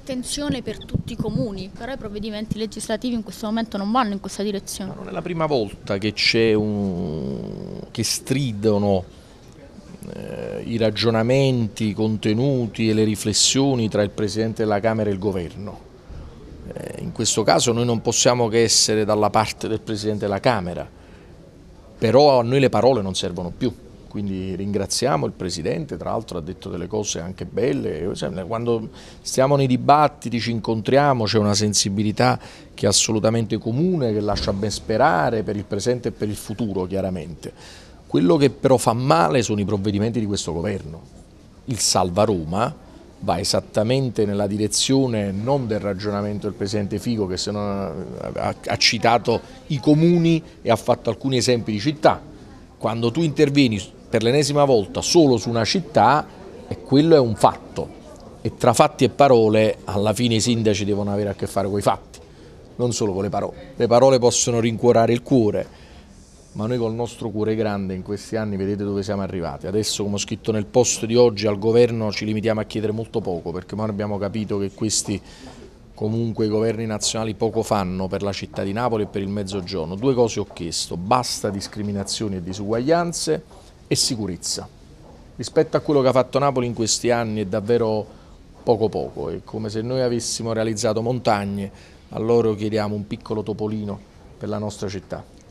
attenzione per tutti i comuni, però i provvedimenti legislativi in questo momento non vanno in questa direzione. Non è la prima volta che, un... che stridono eh, i ragionamenti, i contenuti e le riflessioni tra il Presidente della Camera e il Governo. Eh, in questo caso noi non possiamo che essere dalla parte del Presidente della Camera, però a noi le parole non servono più quindi ringraziamo il Presidente, tra l'altro ha detto delle cose anche belle, cioè, quando stiamo nei dibattiti ci incontriamo c'è una sensibilità che è assolutamente comune, che lascia ben sperare per il presente e per il futuro chiaramente. Quello che però fa male sono i provvedimenti di questo governo. Il Salva Roma va esattamente nella direzione non del ragionamento del Presidente Fico che ha, ha citato i comuni e ha fatto alcuni esempi di città. Quando tu intervieni per l'ennesima volta solo su una città e quello è un fatto e tra fatti e parole alla fine i sindaci devono avere a che fare con i fatti, non solo con le parole. Le parole possono rincuorare il cuore, ma noi col nostro cuore grande in questi anni vedete dove siamo arrivati. Adesso come ho scritto nel post di oggi al governo ci limitiamo a chiedere molto poco perché ormai abbiamo capito che questi comunque i governi nazionali poco fanno per la città di Napoli e per il mezzogiorno. Due cose ho chiesto, basta discriminazioni e disuguaglianze e sicurezza. Rispetto a quello che ha fatto Napoli in questi anni è davvero poco poco, è come se noi avessimo realizzato montagne, a loro chiediamo un piccolo topolino per la nostra città.